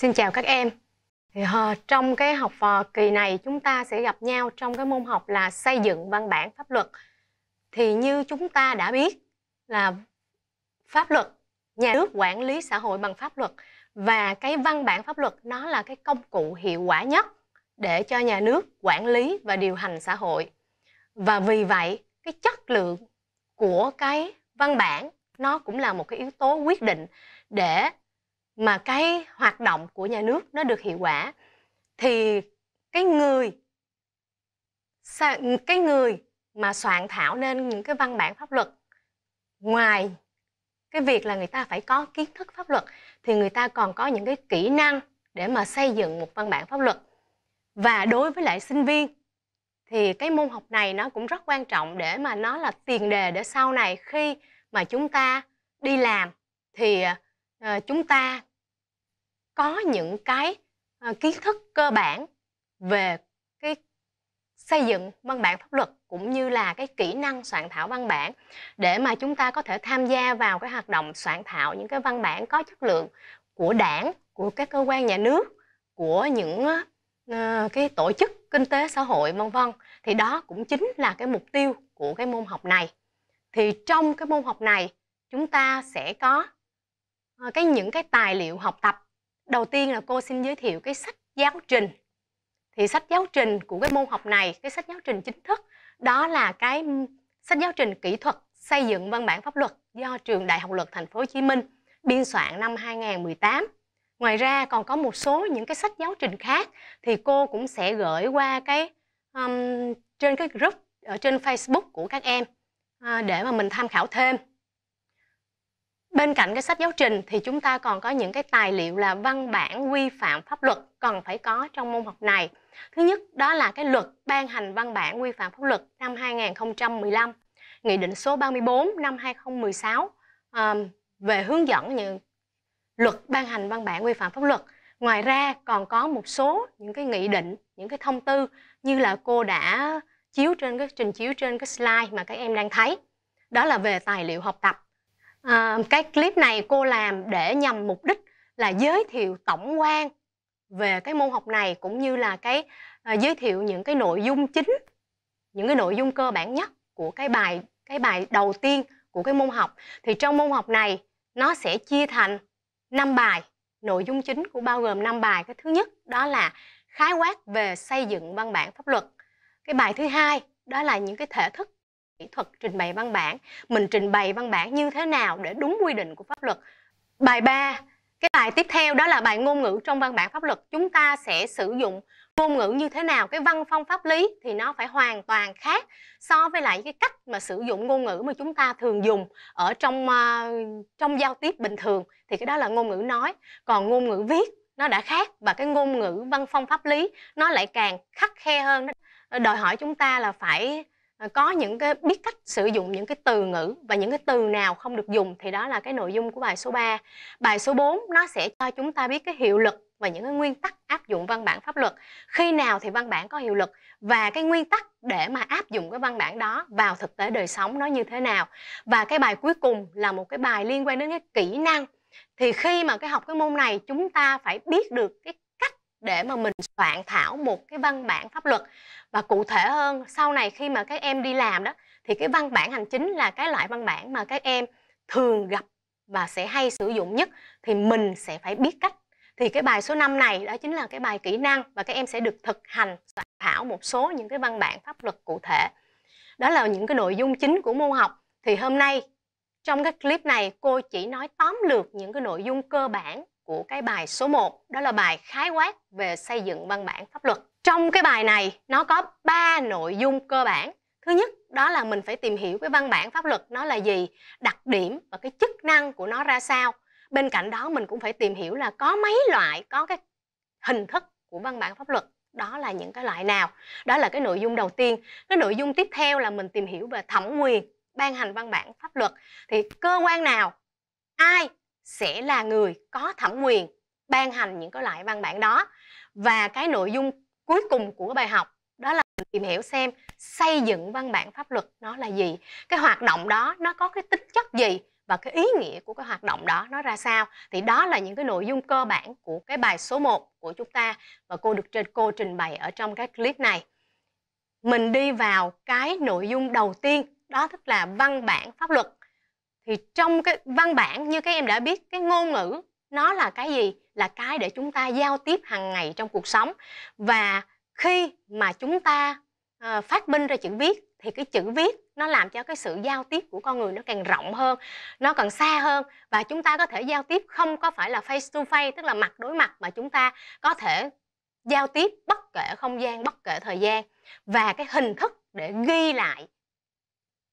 Xin chào các em. Thì, ờ, trong cái học ờ, kỳ này chúng ta sẽ gặp nhau trong cái môn học là xây dựng văn bản pháp luật. Thì như chúng ta đã biết là pháp luật, nhà nước quản lý xã hội bằng pháp luật và cái văn bản pháp luật nó là cái công cụ hiệu quả nhất để cho nhà nước quản lý và điều hành xã hội. Và vì vậy, cái chất lượng của cái văn bản nó cũng là một cái yếu tố quyết định để mà cái hoạt động của nhà nước nó được hiệu quả thì cái người cái người mà soạn thảo nên những cái văn bản pháp luật ngoài cái việc là người ta phải có kiến thức pháp luật thì người ta còn có những cái kỹ năng để mà xây dựng một văn bản pháp luật và đối với lại sinh viên thì cái môn học này nó cũng rất quan trọng để mà nó là tiền đề để sau này khi mà chúng ta đi làm thì ờ, chúng ta có những cái uh, kiến thức cơ bản về cái xây dựng văn bản pháp luật cũng như là cái kỹ năng soạn thảo văn bản để mà chúng ta có thể tham gia vào cái hoạt động soạn thảo những cái văn bản có chất lượng của đảng của các cơ quan nhà nước của những uh, cái tổ chức kinh tế xã hội vân vân thì đó cũng chính là cái mục tiêu của cái môn học này thì trong cái môn học này chúng ta sẽ có ờ, cái những cái tài liệu học tập đầu tiên là cô xin giới thiệu cái sách giáo trình thì sách giáo trình của cái môn học này cái sách giáo trình chính thức đó là cái sách giáo trình kỹ thuật xây dựng văn bản pháp luật do trường Đại học Luật Thành phố Hồ Chí Minh biên soạn năm 2018. Ngoài ra còn có một số những cái sách giáo trình khác thì cô cũng sẽ gửi qua cái um, trên cái group ở trên Facebook của các em à, để mà mình tham khảo thêm. Bên cạnh cái sách giáo trình thì chúng ta còn có những cái tài liệu là văn bản quy phạm pháp luật cần phải có trong môn học này. Thứ nhất đó là cái luật ban hành văn bản quy phạm pháp luật năm 2015, nghị định số 34 năm 2016 um, về hướng dẫn những luật ban hành văn bản quy phạm pháp luật. Ngoài ra còn có một số những cái nghị định, những cái thông tư như là cô đã chiếu trên cái trình chiếu trên cái slide mà các em đang thấy. Đó là về tài liệu học tập à, cái clip này cô làm để nhằm mục đích là giới thiệu tổng quan về cái môn học này cũng như là cái à, giới thiệu những cái nội dung chính những cái nội dung cơ bản nhất của cái bài cái bài đầu tiên của cái môn học thì trong môn học này nó sẽ chia thành 5 bài nội dung chính của bao gồm 5 bài cái thứ nhất đó là khái quát về xây dựng văn bản pháp luật cái bài thứ hai đó là những cái thể thức kỹ thuật trình bày văn bản mình trình bày văn bản như thế nào để đúng quy định của pháp luật bài 3 cái bài tiếp theo đó là bài ngôn ngữ trong văn bản pháp luật chúng ta sẽ sử dụng ngôn ngữ như thế nào cái văn phong pháp lý thì nó phải hoàn toàn khác so với lại cái cách mà sử dụng ngôn ngữ mà chúng ta thường dùng ở trong uh, trong giao tiếp bình thường thì cái đó là ngôn ngữ nói còn ngôn ngữ viết nó đã khác và cái ngôn ngữ văn phong pháp lý nó lại càng khắc khe hơn đòi hỏi chúng ta là phải Ờ, có những cái biết cách sử dụng những cái từ ngữ và những cái từ nào không được dùng thì đó là cái nội dung của bài số 3. Bài số 4 nó sẽ cho chúng ta biết cái hiệu lực và những cái nguyên tắc áp dụng văn bản pháp luật. Khi nào thì văn bản có hiệu lực và cái nguyên tắc để mà áp dụng cái văn bản đó vào thực tế đời sống nó như thế nào. Và cái bài cuối cùng là một cái bài liên quan đến cái kỹ năng. Thì khi mà cái học cái môn này chúng ta phải biết được cái để mà mình soạn thảo một cái văn bản pháp luật và cụ thể hơn sau này khi mà các em đi làm đó thì cái văn bản hành chính là cái loại văn bản mà các em thường gặp và sẽ hay sử dụng nhất thì mình sẽ phải biết cách thì cái bài số 5 này đó chính là cái bài kỹ năng và các em sẽ được thực hành soạn thảo một số những cái văn bản pháp luật cụ thể đó là những cái nội dung chính của môn học thì hôm nay trong các clip này cô chỉ nói tóm lược những cái nội dung cơ bản của cái bài số 1 đó là bài khái quát về xây dựng văn bản pháp luật. Trong cái bài này nó có 3 nội dung cơ bản. Thứ nhất đó là mình phải tìm hiểu cái văn bản pháp luật nó là gì, đặc điểm và cái chức năng của nó ra sao. Bên cạnh đó mình cũng phải tìm hiểu là có mấy loại, có cái hình thức của văn bản pháp luật đó là những cái loại nào đó là cái nội dung đầu tiên cái nội dung tiếp theo là mình tìm hiểu về thẩm quyền ban hành văn bản pháp luật thì cơ quan nào ai sẽ là người có thẩm quyền ban hành những cái loại văn bản đó và cái nội dung cuối cùng của bài học đó là tìm hiểu xem xây dựng văn bản pháp luật nó là gì cái hoạt động đó nó có cái tính chất gì và cái ý nghĩa của cái hoạt động đó nó ra sao thì đó là những cái nội dung cơ bản của cái bài số 1 của chúng ta và cô được trên cô trình bày ở trong cái clip này mình đi vào cái nội dung đầu tiên đó tức là văn bản pháp luật thì trong cái văn bản như các em đã biết cái ngôn ngữ nó là cái gì là cái để chúng ta giao tiếp hàng ngày trong cuộc sống và khi mà chúng ta uh, phát minh ra chữ viết thì cái chữ viết nó làm cho cái sự giao tiếp của con người nó càng rộng hơn nó càng xa hơn và chúng ta có thể giao tiếp không có phải là face to face tức là mặt đối mặt mà chúng ta có thể giao tiếp bất kể không gian bất kể thời gian và cái hình thức để ghi lại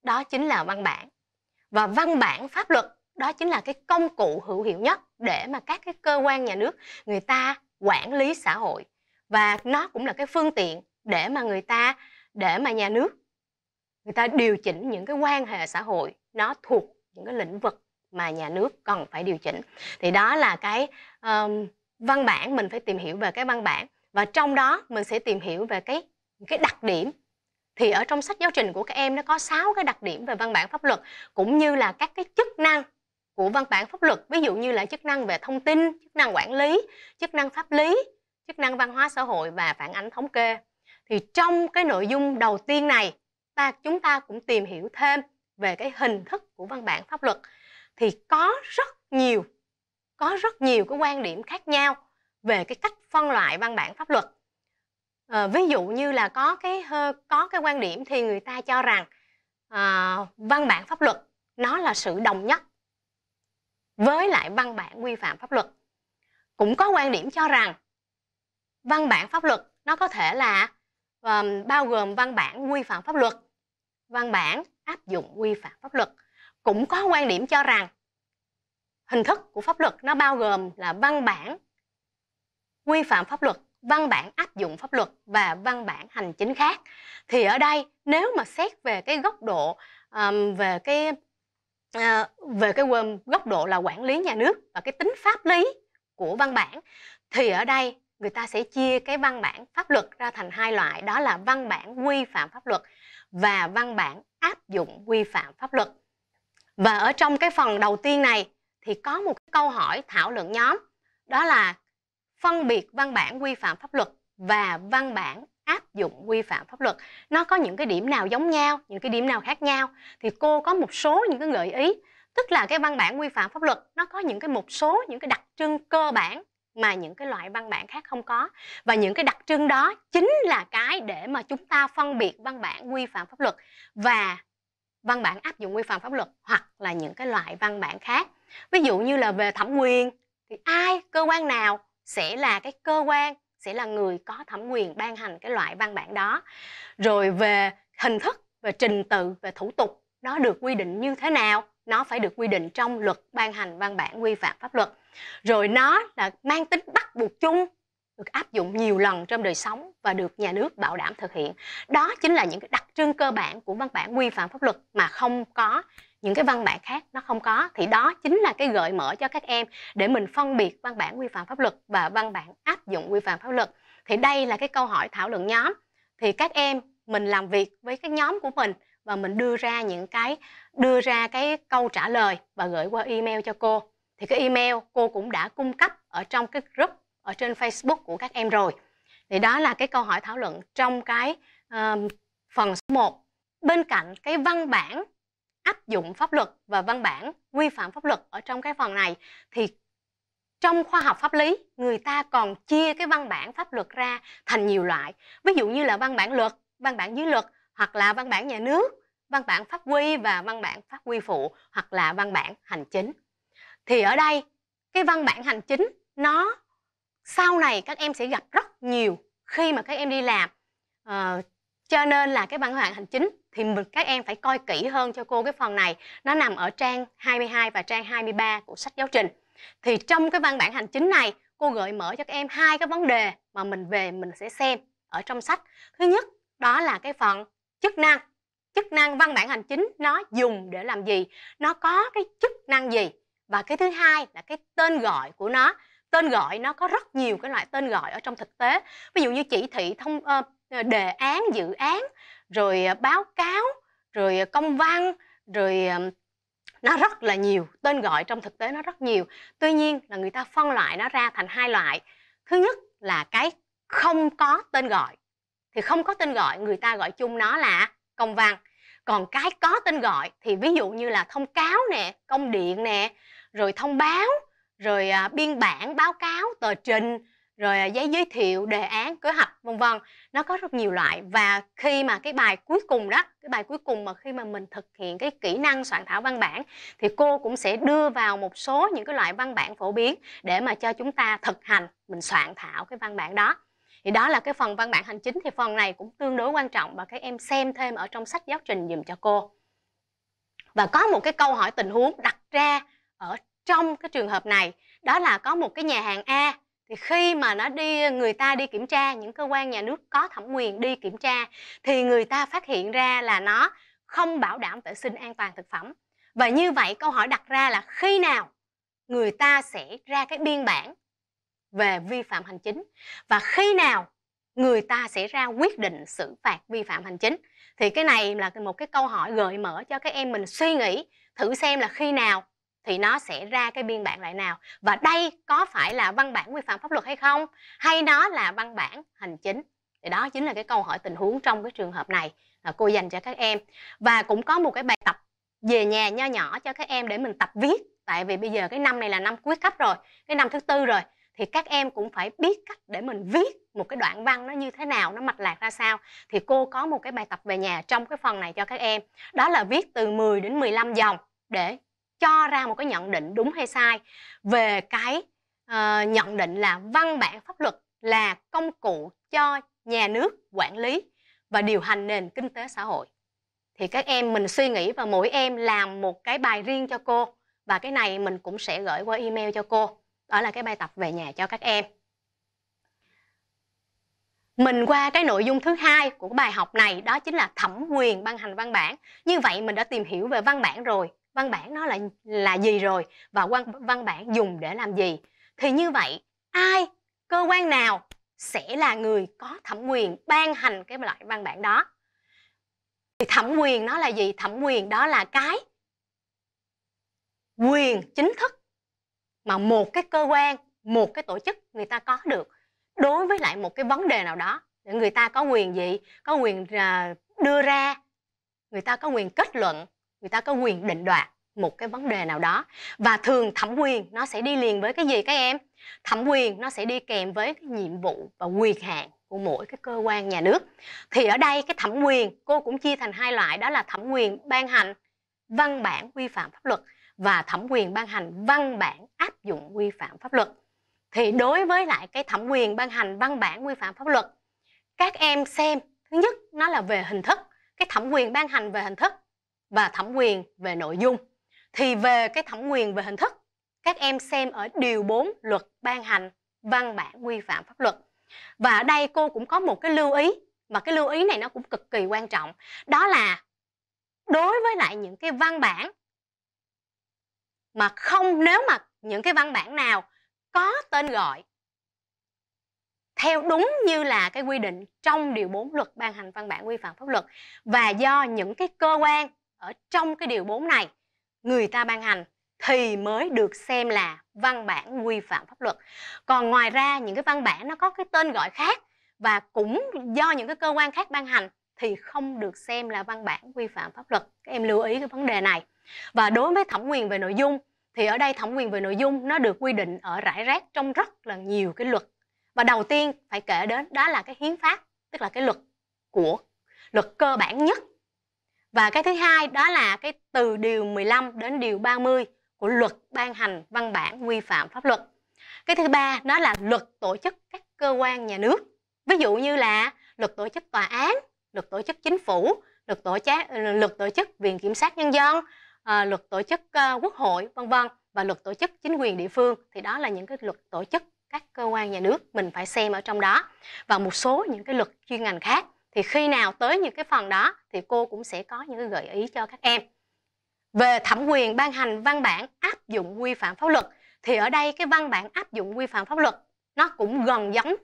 đó chính là văn bản và văn bản pháp luật đó chính là cái công cụ hữu hiệu nhất để mà các cái cơ quan nhà nước người ta quản lý xã hội và nó cũng là cái phương tiện để mà người ta để mà nhà nước người ta điều chỉnh những cái quan hệ xã hội nó thuộc những cái lĩnh vực mà nhà nước cần phải điều chỉnh thì đó là cái um, văn bản mình phải tìm hiểu về cái văn bản và trong đó mình sẽ tìm hiểu về cái cái đặc điểm thì ở trong sách giáo trình của các em nó có 6 cái đặc điểm về văn bản pháp luật cũng như là các cái chức năng của văn bản pháp luật ví dụ như là chức năng về thông tin chức năng quản lý chức năng pháp lý chức năng văn hóa xã hội và phản ánh thống kê thì trong cái nội dung đầu tiên này ta chúng ta cũng tìm hiểu thêm về cái hình thức của văn bản pháp luật thì có rất nhiều có rất nhiều cái quan điểm khác nhau về cái cách phân loại văn bản pháp luật à, ví dụ như là có cái có cái quan điểm thì người ta cho rằng à, văn bản pháp luật nó là sự đồng nhất với lại văn bản quy phạm pháp luật cũng có quan điểm cho rằng văn bản pháp luật nó có thể là um, bao gồm văn bản quy phạm pháp luật văn bản áp dụng quy phạm pháp luật cũng có quan điểm cho rằng hình thức của pháp luật nó bao gồm là văn bản quy phạm pháp luật văn bản áp dụng pháp luật và văn bản hành chính khác thì ở đây nếu mà xét về cái góc độ um, về cái uh, về cái góc độ là quản lý nhà nước và cái tính pháp lý của văn bản thì ở đây người ta sẽ chia cái văn bản pháp luật ra thành hai loại đó là văn bản quy phạm pháp luật và văn bản áp dụng quy phạm pháp luật và ở trong cái phần đầu tiên này thì có một câu hỏi thảo luận nhóm đó là phân biệt văn bản quy phạm pháp luật và văn bản áp dụng quy phạm pháp luật nó có những cái điểm nào giống nhau những cái điểm nào khác nhau thì cô có một số những cái gợi ý tức là cái văn bản quy phạm pháp luật nó có những cái một số những cái đặc trưng cơ bản mà những cái loại văn bản khác không có và những cái đặc trưng đó chính là cái để mà chúng ta phân biệt văn bản quy phạm pháp luật và văn bản áp dụng quy phạm pháp luật hoặc là những cái loại văn bản khác ví dụ như là về thẩm quyền thì ai cơ quan nào sẽ là cái cơ quan sẽ là người có thẩm quyền ban hành cái loại văn bản đó rồi về hình thức về trình tự về thủ tục nó được quy định như thế nào nó phải được quy định trong luật ban hành văn bản quy phạm pháp luật rồi nó là mang tính bắt buộc chung được áp dụng nhiều lần trong đời sống và được nhà nước bảo đảm thực hiện đó chính là những cái đặc trưng cơ bản của văn bản quy phạm pháp luật mà không có những cái văn bản khác nó không có thì đó chính là cái gợi mở cho các em để mình phân biệt văn bản quy phạm pháp luật và văn bản áp dụng quy phạm pháp luật thì đây là cái câu hỏi thảo luận nhóm thì các em mình làm việc với cái nhóm của mình và mình đưa ra những cái đưa ra cái câu trả lời và gửi qua email cho cô thì cái email cô cũng đã cung cấp ở trong cái group ở trên Facebook của các em rồi thì đó là cái câu hỏi thảo luận trong cái uh, phần số 1 bên cạnh cái văn bản áp dụng pháp luật và văn bản quy phạm pháp luật ở trong cái phần này thì trong khoa học pháp lý người ta còn chia cái văn bản pháp luật ra thành nhiều loại ví dụ như là văn bản luật văn bản dưới luật hoặc là văn bản nhà nước văn bản pháp quy và văn bản pháp quy phụ hoặc là văn bản hành chính thì ở đây cái văn bản hành chính nó sau này các em sẽ gặp rất nhiều khi mà các em đi làm uh, cho nên là cái văn bản hành chính thì các em phải coi kỹ hơn cho cô cái phần này nó nằm ở trang 22 và trang 23 của sách giáo trình thì trong cái văn bản hành chính này cô gợi mở cho các em hai cái vấn đề mà mình về mình sẽ xem ở trong sách thứ nhất đó là cái phần chức năng chức năng văn bản hành chính nó dùng để làm gì nó có cái chức năng gì và cái thứ hai là cái tên gọi của nó tên gọi nó có rất nhiều cái loại tên gọi ở trong thực tế ví dụ như chỉ thị thông uh, đề án dự án rồi à, báo cáo rồi à, công văn rồi à, nó rất là nhiều tên gọi trong thực tế nó rất nhiều tuy nhiên là người ta phân loại nó ra thành hai loại thứ nhất là cái không có tên gọi thì không có tên gọi người ta gọi chung nó là công văn còn cái có tên gọi thì ví dụ như là thông cáo nè công điện nè rồi thông báo rồi biên bản báo cáo tờ trình rồi à, giấy giới thiệu đề án kế hoạch vân vân nó có rất nhiều loại và khi mà cái bài cuối cùng đó cái bài cuối cùng mà khi mà mình thực hiện cái kỹ năng soạn thảo văn bản thì cô cũng sẽ đưa vào một số những cái loại văn bản phổ biến để mà cho chúng ta thực hành mình soạn thảo cái văn bản đó thì đó là cái phần văn bản hành chính thì phần này cũng tương đối quan trọng và các em xem thêm ở trong sách giáo trình dùm cho cô và có một cái câu hỏi tình huống đặt ra ở trong cái trường hợp này đó là có một cái nhà hàng A thì khi mà nó đi người ta đi kiểm tra những cơ quan nhà nước có thẩm quyền đi kiểm tra thì người ta phát hiện ra là nó không bảo đảm vệ sinh an toàn thực phẩm và như vậy câu hỏi đặt ra là khi nào người ta sẽ ra cái biên bản về vi phạm hành chính và khi nào người ta sẽ ra quyết định xử phạt vi phạm hành chính thì cái này là một cái câu hỏi gợi mở cho các em mình suy nghĩ thử xem là khi nào thì nó sẽ ra cái biên bản loại nào và đây có phải là văn bản quy phạm pháp luật hay không hay nó là văn bản hành chính thì đó chính là cái câu hỏi tình huống trong cái trường hợp này là cô dành cho các em và cũng có một cái bài tập về nhà nho nhỏ cho các em để mình tập viết tại vì bây giờ cái năm này là năm cuối cấp rồi cái năm thứ tư rồi thì các em cũng phải biết cách để mình viết một cái đoạn văn nó như thế nào nó mạch lạc ra sao thì cô có một cái bài tập về nhà trong cái phần này cho các em đó là viết từ 10 đến 15 dòng để cho ra một cái nhận định đúng hay sai về cái uh, nhận định là văn bản pháp luật là công cụ cho nhà nước quản lý và điều hành nền kinh tế xã hội thì các em mình suy nghĩ và mỗi em làm một cái bài riêng cho cô và cái này mình cũng sẽ gửi qua email cho cô đó là cái bài tập về nhà cho các em mình qua cái nội dung thứ hai của bài học này đó chính là thẩm quyền ban hành văn bản như vậy mình đã tìm hiểu về văn bản rồi văn bản nó là là gì rồi và văn văn bản dùng để làm gì thì như vậy ai cơ quan nào sẽ là người có thẩm quyền ban hành cái loại văn bản đó thì thẩm quyền nó là gì thẩm quyền đó là cái quyền chính thức mà một cái cơ quan một cái tổ chức người ta có được đối với lại một cái vấn đề nào đó người ta có quyền gì có quyền à, đưa ra người ta có quyền kết luận người ta có quyền định đoạt một cái vấn đề nào đó và thường thẩm quyền nó sẽ đi liền với cái gì các em thẩm quyền nó sẽ đi kèm với cái nhiệm vụ và quyền hạn của mỗi cái cơ quan nhà nước thì ở đây cái thẩm quyền cô cũng chia thành hai loại đó là thẩm quyền ban hành văn bản quy phạm pháp luật và thẩm quyền ban hành văn bản áp dụng quy phạm pháp luật thì đối với lại cái thẩm quyền ban hành văn bản quy phạm pháp luật các em xem thứ nhất nó là về hình thức cái thẩm quyền ban hành về hình thức và thẩm quyền về nội dung. Thì về cái thẩm quyền về hình thức, các em xem ở điều 4 luật ban hành văn bản quy phạm pháp luật. Và ở đây cô cũng có một cái lưu ý mà cái lưu ý này nó cũng cực kỳ quan trọng, đó là đối với lại những cái văn bản mà không nếu mà những cái văn bản nào có tên gọi theo đúng như là cái quy định trong điều 4 luật ban hành văn bản quy phạm pháp luật và do những cái cơ quan ở trong cái điều 4 này người ta ban hành thì mới được xem là văn bản quy phạm pháp luật. Còn ngoài ra những cái văn bản nó có cái tên gọi khác và cũng do những cái cơ quan khác ban hành thì không được xem là văn bản quy phạm pháp luật. Các em lưu ý cái vấn đề này. Và đối với thẩm quyền về nội dung thì ở đây thẩm quyền về nội dung nó được quy định ở rải rác trong rất là nhiều cái luật. Và đầu tiên phải kể đến đó là cái hiến pháp, tức là cái luật của luật cơ bản nhất và cái thứ hai đó là cái từ điều 15 đến điều 30 của luật ban hành văn bản quy phạm pháp luật. Cái thứ ba đó là luật tổ chức các cơ quan nhà nước. Ví dụ như là luật tổ chức tòa án, luật tổ chức chính phủ, luật tổ chức ờ, luật tổ chức viện kiểm sát nhân dân, ờ, luật tổ chức ờ, quốc hội vân vân và luật tổ chức chính quyền địa phương thì đó là những cái luật tổ chức các cơ quan nhà nước mình phải xem ở trong đó và một số những cái luật chuyên ngành khác thì khi nào tới những cái phần đó thì cô cũng sẽ có những gợi ý cho các em về thẩm quyền ban hành văn bản áp dụng quy phạm pháp luật thì ở đây cái văn bản áp dụng quy phạm pháp luật nó cũng gần giống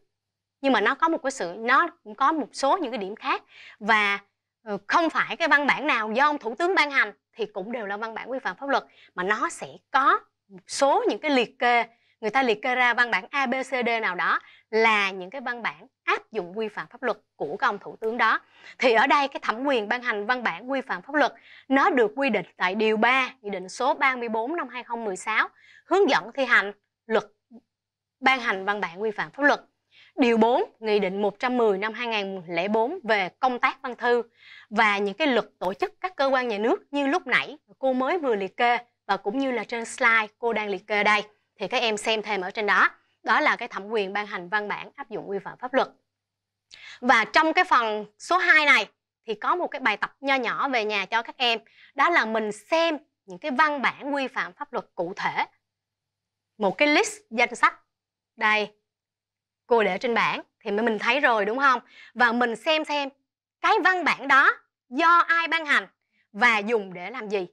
nhưng mà nó có một cái sự nó cũng có một số những cái điểm khác và ừ, không phải cái văn bản nào do ông thủ tướng ban hành thì cũng đều là văn bản quy phạm pháp luật mà nó sẽ có một số những cái liệt kê người ta liệt kê ra văn bản ABCD nào đó là những cái văn bản áp dụng quy phạm pháp luật của các thủ tướng đó. Thì ở đây cái thẩm quyền ban hành văn bản quy phạm pháp luật nó được quy định tại điều 3 Nghị định số 34 năm 2016 hướng dẫn thi hành luật ban hành văn bản quy phạm pháp luật. Điều 4 Nghị định 110 năm 2004 về công tác văn thư và những cái luật tổ chức các cơ quan nhà nước như lúc nãy cô mới vừa liệt kê và cũng như là trên slide cô đang liệt kê đây thì các em xem thêm ở trên đó đó là cái thẩm quyền ban hành văn bản áp dụng quy phạm pháp luật và trong cái phần số 2 này thì có một cái bài tập nho nhỏ về nhà cho các em đó là mình xem những cái văn bản quy phạm pháp luật cụ thể một cái list danh sách đây cô để trên bảng thì mình thấy rồi đúng không và mình xem xem cái văn bản đó do ai ban hành và dùng để làm gì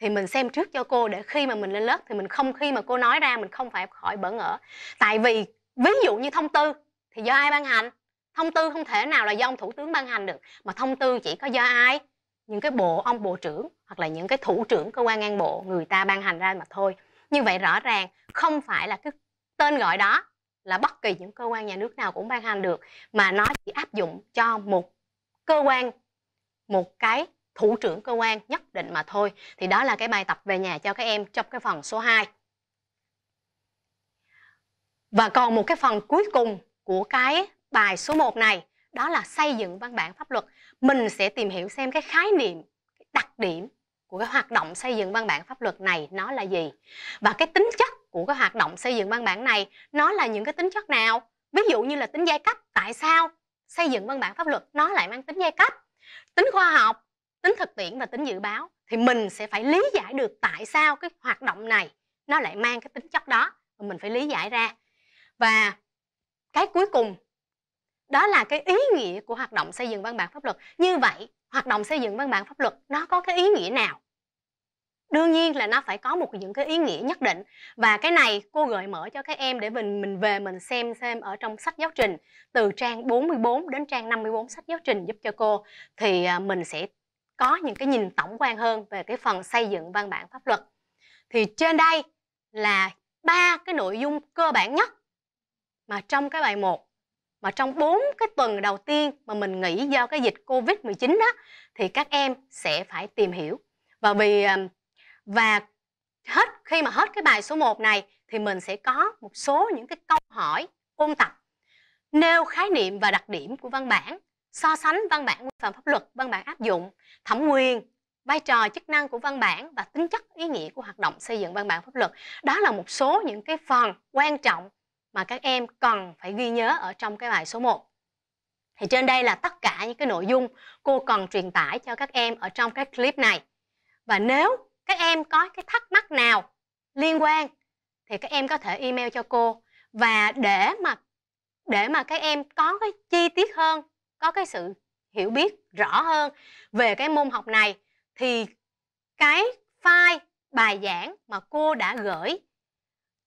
thì mình xem trước cho cô để khi mà mình lên lớp thì mình không khi mà cô nói ra mình không phải khỏi bỡ ngỡ tại vì ví dụ như thông tư thì do ai ban hành thông tư không thể nào là do ông thủ tướng ban hành được mà thông tư chỉ có do ai những cái bộ ông bộ trưởng hoặc là những cái thủ trưởng cơ quan ngang bộ người ta ban hành ra mà thôi như vậy rõ ràng không phải là cái tên gọi đó là bất kỳ những cơ quan nhà nước nào cũng ban hành được mà nó chỉ áp dụng cho một cơ quan một cái thủ trưởng cơ quan nhất định mà thôi. Thì đó là cái bài tập về nhà cho các em trong cái phần số 2. Và còn một cái phần cuối cùng của cái bài số 1 này đó là xây dựng văn bản pháp luật. Mình sẽ tìm hiểu xem cái khái niệm, cái đặc điểm của cái hoạt động xây dựng văn bản pháp luật này nó là gì và cái tính chất của cái hoạt động xây dựng văn bản này nó là những cái tính chất nào ví dụ như là tính giai cấp tại sao xây dựng văn bản pháp luật nó lại mang tính giai cấp tính khoa học tính thực tiễn và tính dự báo thì mình sẽ phải lý giải được tại sao cái hoạt động này nó lại mang cái tính chất đó và mình phải lý giải ra và cái cuối cùng đó là cái ý nghĩa của hoạt động xây dựng văn bản pháp luật như vậy hoạt động xây dựng văn bản pháp luật nó có cái ý nghĩa nào đương nhiên là nó phải có một những cái ý nghĩa nhất định và cái này cô gợi mở cho các em để mình mình về mình xem xem ở trong sách giáo trình từ trang 44 đến trang 54 sách giáo trình giúp cho cô thì à, mình sẽ có những cái nhìn tổng quan hơn về cái phần xây dựng văn bản pháp luật. Thì trên đây là ba cái nội dung cơ bản nhất mà trong cái bài 1 mà trong 4 cái tuần đầu tiên mà mình nghĩ do cái dịch Covid-19 đó thì các em sẽ phải tìm hiểu. Và vì và hết khi mà hết cái bài số 1 này thì mình sẽ có một số những cái câu hỏi ôn tập nêu khái niệm và đặc điểm của văn bản so sánh văn bản quy phạm pháp luật, văn bản áp dụng thẩm quyền vai trò chức năng của văn bản và tính chất ý nghĩa của hoạt động xây dựng văn bản pháp luật đó là một số những cái phần quan trọng mà các em cần phải ghi nhớ ở trong cái bài số 1 thì trên đây là tất cả những cái nội dung cô cần truyền tải cho các em ở trong cái clip này và nếu các em có cái thắc mắc nào liên quan thì các em có thể email cho cô và để mà để mà các em có cái chi tiết hơn có cái sự hiểu biết rõ hơn về cái môn học này thì cái file bài giảng mà cô đã gửi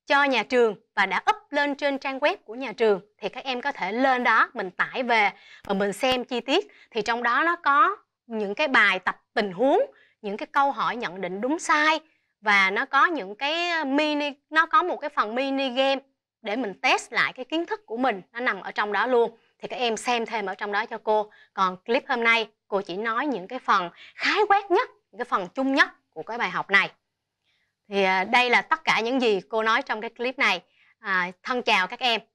cho nhà trường và đã up lên trên trang web của nhà trường thì các em có thể lên đó mình tải về và mình xem chi tiết thì trong đó nó có những cái bài tập tình huống những cái câu hỏi nhận định đúng sai và nó có những cái mini nó có một cái phần mini game để mình test lại cái kiến thức của mình nó nằm ở trong đó luôn thì các em xem thêm ở trong đó cho cô còn clip hôm nay cô chỉ nói những cái phần khái quát nhất những cái phần chung nhất của cái bài học này thì à, đây là tất cả những gì cô nói trong cái clip này à, thân chào các em